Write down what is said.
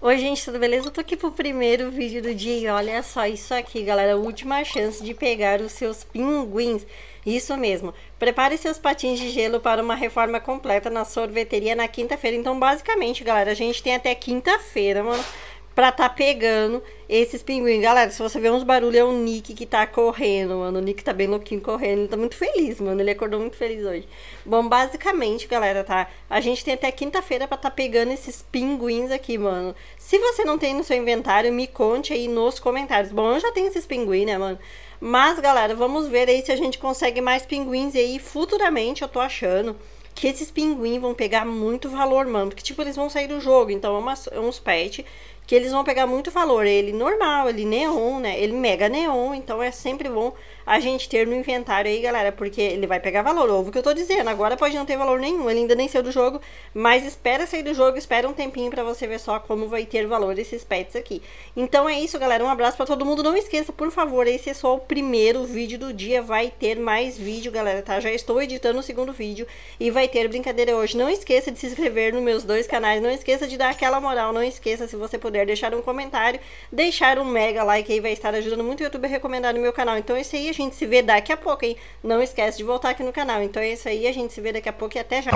Oi gente, tudo beleza? Eu tô aqui pro primeiro vídeo do dia e olha só isso aqui, galera, última chance de pegar os seus pinguins. Isso mesmo. Prepare seus patins de gelo para uma reforma completa na sorveteria na quinta-feira. Então, basicamente, galera, a gente tem até quinta-feira, mano, pra tá pegando esses pinguins. Galera, se você vê uns barulhos, é o Nick que tá correndo, mano. O Nick tá bem louquinho correndo. Ele tá muito feliz, mano. Ele acordou muito feliz hoje. Bom, basicamente, galera, tá? A gente tem até quinta-feira pra tá pegando esses pinguins aqui, mano. Se você não tem no seu inventário, me conte aí nos comentários. Bom, eu já tenho esses pinguins, né, mano? Mas, galera, vamos ver aí se a gente consegue mais pinguins aí futuramente, eu tô achando que esses pinguins vão pegar muito valor, mano. Porque, tipo, eles vão sair do jogo. Então, é, uma, é uns pets que eles vão pegar muito valor. Ele normal, ele neon, né? Ele mega neon, então é sempre bom a gente ter no inventário aí, galera, porque ele vai pegar valor. Ouve o que eu tô dizendo, agora pode não ter valor nenhum, ele ainda nem saiu do jogo, mas espera sair do jogo, espera um tempinho para você ver só como vai ter valor esses pets aqui. Então é isso, galera, um abraço para todo mundo. Não esqueça, por favor, esse é só o primeiro vídeo do dia, vai ter mais vídeo, galera, tá? Já estou editando o segundo vídeo e vai ter brincadeira hoje. Não esqueça de se inscrever nos meus dois canais, não esqueça de dar aquela moral, não esqueça se você puder puder deixar um comentário, deixar um mega like aí vai estar ajudando muito o YouTube a recomendar no meu canal. Então é isso aí, a gente se vê daqui a pouco, hein? Não esquece de voltar aqui no canal. Então é isso aí, a gente se vê daqui a pouco e até já.